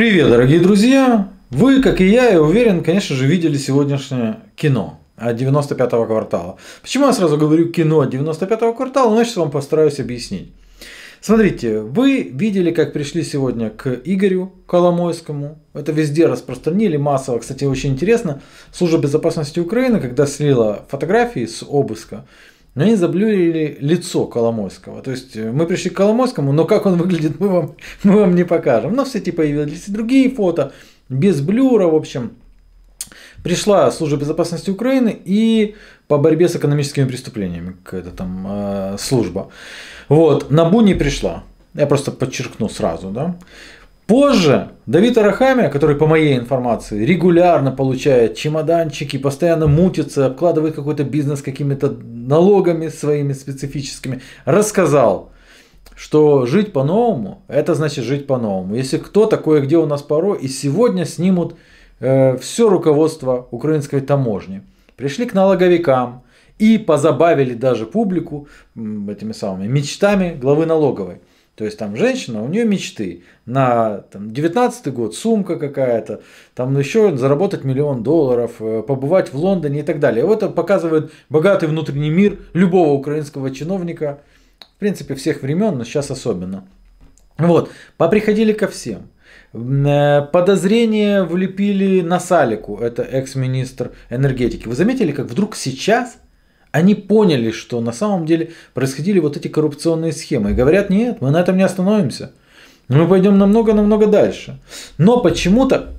Привет, дорогие друзья! Вы, как и я, я уверен, конечно же, видели сегодняшнее кино от 95-го квартала. Почему я сразу говорю кино от 95-го квартала, но ну, вам постараюсь объяснить. Смотрите, вы видели, как пришли сегодня к Игорю Коломойскому. Это везде распространили массово. Кстати, очень интересно, Служба безопасности Украины, когда слила фотографии с обыска, но они заблюрили лицо Коломойского. То есть э, мы пришли к Коломойскому, но как он выглядит, мы вам, мы вам не покажем. Но в сети появились другие фото, без блюра, в общем. Пришла служба безопасности Украины и по борьбе с экономическими преступлениями какая-то там э, служба. Вот, на не пришла. Я просто подчеркну сразу, да. Позже Давид Арахамия, который, по моей информации, регулярно получает чемоданчики, постоянно мутится, обкладывает какой-то бизнес какими-то налогами своими специфическими, рассказал, что жить по-новому, это значит жить по-новому. Если кто такое, где у нас порой, и сегодня снимут э, все руководство украинской таможни. Пришли к налоговикам и позабавили даже публику этими самыми мечтами главы налоговой. То есть там женщина, у нее мечты. На там, год сумка какая-то, там еще заработать миллион долларов, э, побывать в Лондоне и так далее. Вот это показывает богатый внутренний мир любого украинского чиновника, в принципе, всех времен, но сейчас особенно. Вот, поприходили ко всем. Э, Подозрение влепили на Салику, это экс-министр энергетики. Вы заметили, как вдруг сейчас они поняли, что на самом деле происходили вот эти коррупционные схемы. И говорят, нет, мы на этом не остановимся. Мы пойдем намного-намного дальше. Но почему-то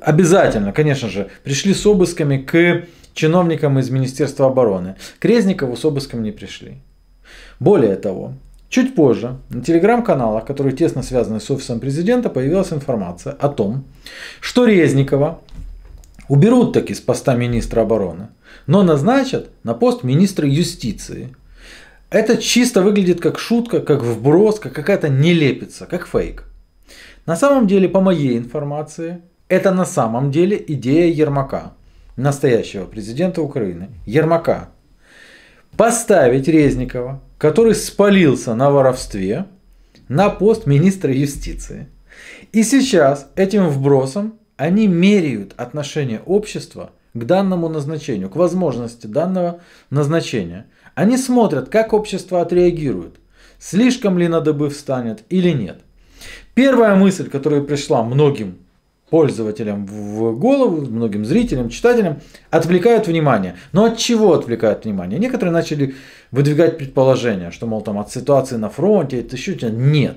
обязательно, конечно же, пришли с обысками к чиновникам из Министерства обороны. К Резникову с обыском не пришли. Более того, чуть позже на телеграм-каналах, которые тесно связаны с офисом президента, появилась информация о том, что Резникова уберут таки с поста министра обороны, но назначат на пост министра юстиции. Это чисто выглядит как шутка, как вброс, как какая-то нелепица, как фейк. На самом деле, по моей информации, это на самом деле идея Ермака, настоящего президента Украины, Ермака. Поставить Резникова, который спалился на воровстве, на пост министра юстиции. И сейчас этим вбросом они меряют отношение общества к данному назначению, к возможности данного назначения. Они смотрят, как общество отреагирует, слишком ли на дыбы встанет или нет. Первая мысль, которая пришла многим пользователям в голову, многим зрителям, читателям, отвлекают внимание. Но от чего отвлекают внимание? Некоторые начали выдвигать предположение, что, мол, там от ситуации на фронте, это еще Нет.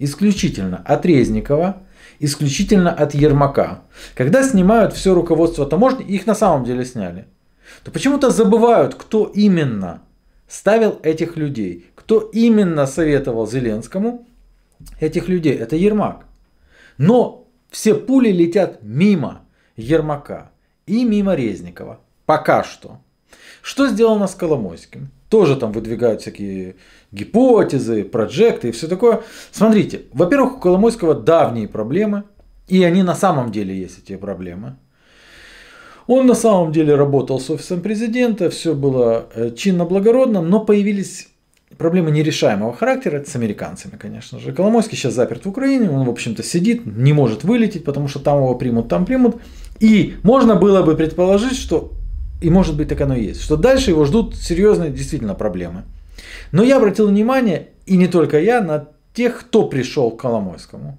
Исключительно от Резникова, исключительно от Ермака. Когда снимают все руководство таможни, их на самом деле сняли, то почему-то забывают, кто именно ставил этих людей, кто именно советовал Зеленскому этих людей. Это Ермак. Но все пули летят мимо Ермака и мимо Резникова. Пока что. Что сделано с Коломойским? Тоже там выдвигают всякие гипотезы, проекты и все такое. Смотрите, во-первых, у Коломойского давние проблемы, и они на самом деле есть эти проблемы. Он на самом деле работал с офисом президента, все было э, чинно-благородно, но появились проблемы нерешаемого характера, с американцами, конечно же. Коломойский сейчас заперт в Украине, он, в общем-то, сидит, не может вылететь, потому что там его примут, там примут. И можно было бы предположить, что и может быть так оно и есть. Что дальше его ждут серьезные действительно проблемы. Но я обратил внимание, и не только я, на тех, кто пришел к Коломойскому.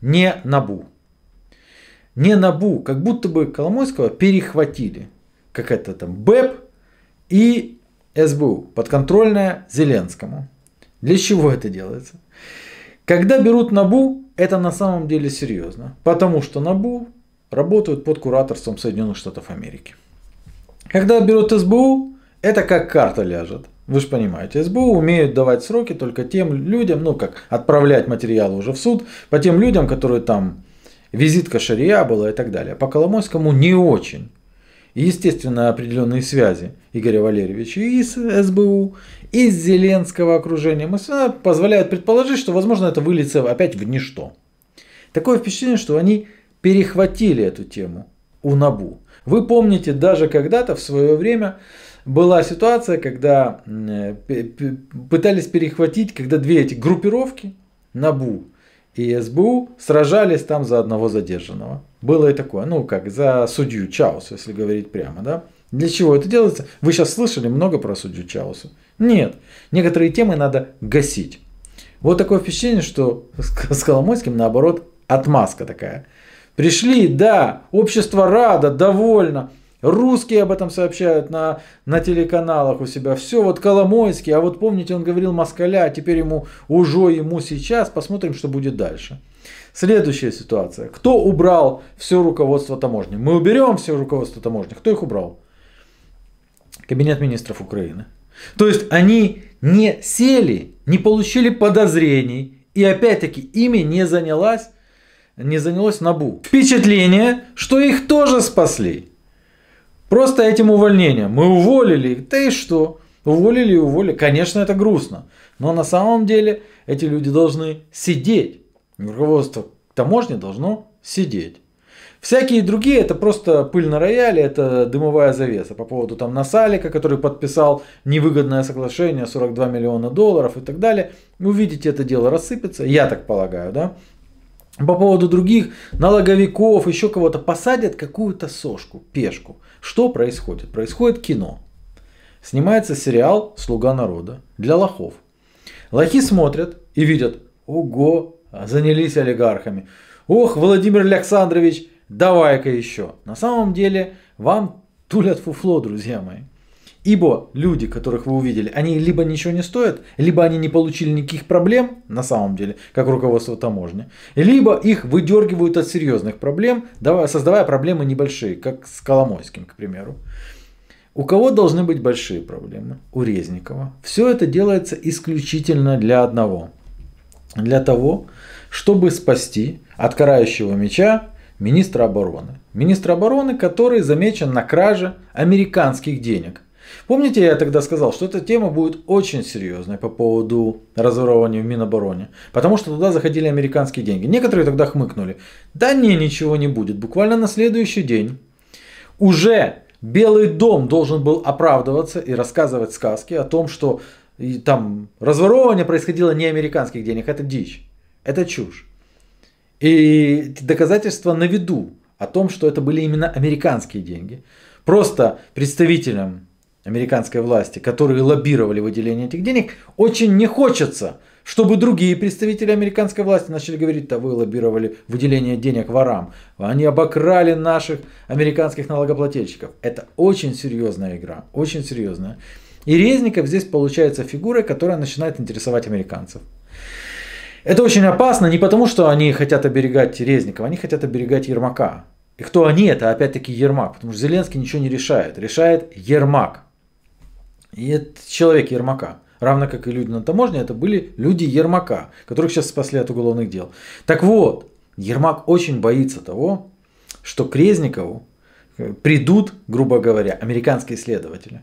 Не Набу. Не Набу. Как будто бы Коломойского перехватили. Как это там, БЭП и СБУ, подконтрольная Зеленскому. Для чего это делается? Когда берут НАБУ, это на самом деле серьезно, потому что НАБУ работают под кураторством Соединенных Штатов Америки. Когда берут СБУ, это как карта ляжет. Вы же понимаете, СБУ умеют давать сроки только тем людям, ну как отправлять материалы уже в суд, по тем людям, которые там визитка Шария была и так далее. По Коломойскому не очень. И, естественно, определенные связи Игоря Валерьевича и с СБУ, и с Зеленского окружения позволяют предположить, что, возможно, это выльется опять в ничто. Такое впечатление, что они перехватили эту тему у НАБУ. Вы помните, даже когда-то в свое время была ситуация, когда э, пытались перехватить, когда две эти группировки, НАБУ и СБУ, сражались там за одного задержанного. Было и такое, ну как, за судью Чаус, если говорить прямо, да? Для чего это делается? Вы сейчас слышали много про судью Чауса? Нет. Некоторые темы надо гасить. Вот такое впечатление, что с Коломойским, наоборот, отмазка такая. Пришли, да, общество радо, довольно. Русские об этом сообщают на, на телеканалах у себя. Все, вот Коломойский, а вот помните, он говорил москаля, а теперь ему уже ему сейчас. Посмотрим, что будет дальше. Следующая ситуация. Кто убрал все руководство таможни? Мы уберем все руководство таможни. Кто их убрал? Кабинет министров Украины. То есть они не сели, не получили подозрений, и опять-таки ими не занялась не занялось НАБУ. Впечатление, что их тоже спасли. Просто этим увольнением. Мы уволили их. Да и что? Уволили и уволили. Конечно, это грустно. Но на самом деле эти люди должны сидеть. Руководство таможни должно сидеть. Всякие другие, это просто пыль на рояле, это дымовая завеса по поводу там Насалика, который подписал невыгодное соглашение 42 миллиона долларов и так далее. Увидите, это дело рассыпется, я так полагаю, да? по поводу других налоговиков, еще кого-то посадят какую-то сошку, пешку. Что происходит? Происходит кино. Снимается сериал «Слуга народа» для лохов. Лохи смотрят и видят, ого, занялись олигархами. Ох, Владимир Александрович, давай-ка еще. На самом деле вам тулят фуфло, друзья мои. Ибо люди, которых вы увидели, они либо ничего не стоят, либо они не получили никаких проблем, на самом деле, как руководство таможни, либо их выдергивают от серьезных проблем, создавая проблемы небольшие, как с Коломойским, к примеру. У кого должны быть большие проблемы? У Резникова. Все это делается исключительно для одного. Для того, чтобы спасти от карающего меча министра обороны. Министр обороны, который замечен на краже американских денег. Помните, я тогда сказал, что эта тема будет очень серьезной по поводу разворования в Минобороне, потому что туда заходили американские деньги. Некоторые тогда хмыкнули. Да не, ничего не будет. Буквально на следующий день уже Белый дом должен был оправдываться и рассказывать сказки о том, что там разворовывание происходило не американских денег, это дичь, это чушь. И доказательства на виду о том, что это были именно американские деньги. Просто представителям американской власти, которые лоббировали выделение этих денег, очень не хочется, чтобы другие представители американской власти начали говорить, да вы лоббировали выделение денег ворам, они обокрали наших американских налогоплательщиков. Это очень серьезная игра, очень серьезная. И Резников здесь получается фигурой, которая начинает интересовать американцев. Это очень опасно не потому, что они хотят оберегать Резникова, они хотят оберегать Ермака. И кто они, это опять-таки Ермак, потому что Зеленский ничего не решает, решает Ермак. И это человек Ермака. Равно как и люди на таможне, это были люди Ермака, которых сейчас спасли от уголовных дел. Так вот, Ермак очень боится того, что Крезникову э, придут, грубо говоря, американские следователи.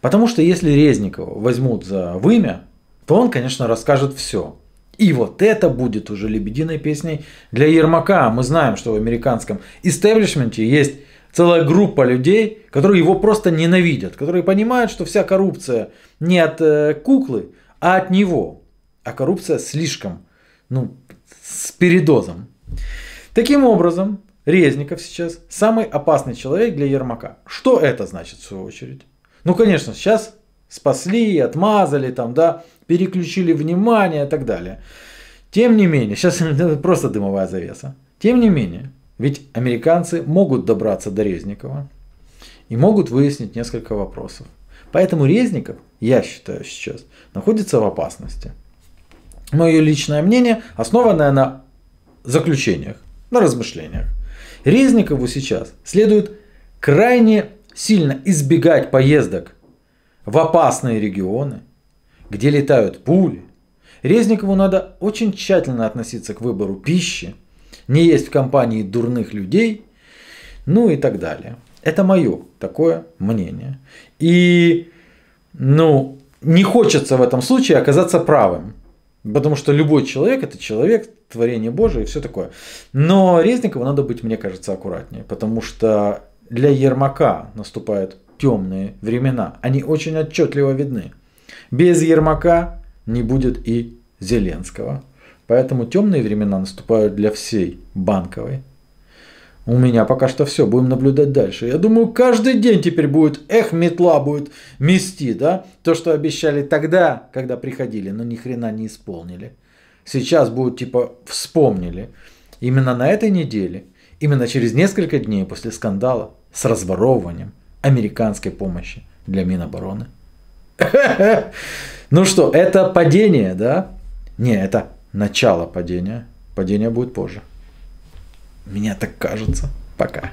Потому что если Резникова возьмут за вымя, то он, конечно, расскажет все. И вот это будет уже лебединой песней для Ермака. Мы знаем, что в американском истеблишменте есть целая группа людей, которые его просто ненавидят, которые понимают, что вся коррупция не от э, куклы, а от него. А коррупция слишком, ну, с передозом. Таким образом, Резников сейчас самый опасный человек для Ермака. Что это значит в свою очередь? Ну, конечно, сейчас спасли, отмазали, там, да, переключили внимание и так далее. Тем не менее, сейчас просто дымовая завеса. Тем не менее, ведь американцы могут добраться до Резникова и могут выяснить несколько вопросов. Поэтому Резников, я считаю сейчас, находится в опасности. Мое личное мнение, основанное на заключениях, на размышлениях. Резникову сейчас следует крайне сильно избегать поездок в опасные регионы, где летают пули. Резникову надо очень тщательно относиться к выбору пищи, не есть в компании дурных людей, ну и так далее. Это мое такое мнение. И, ну, не хочется в этом случае оказаться правым. Потому что любой человек – это человек, творение Божие и все такое. Но Резникову надо быть, мне кажется, аккуратнее. Потому что для Ермака наступают темные времена. Они очень отчетливо видны. Без Ермака не будет и Зеленского. Поэтому темные времена наступают для всей банковой. У меня пока что все, будем наблюдать дальше. Я думаю, каждый день теперь будет, эх, метла будет мести, да? То, что обещали тогда, когда приходили, но ни хрена не исполнили. Сейчас будут типа вспомнили. Именно на этой неделе, именно через несколько дней после скандала с разворовыванием американской помощи для Минобороны. Ну что, это падение, да? Не, это начало падения. Падение будет позже. Мне так кажется. Пока.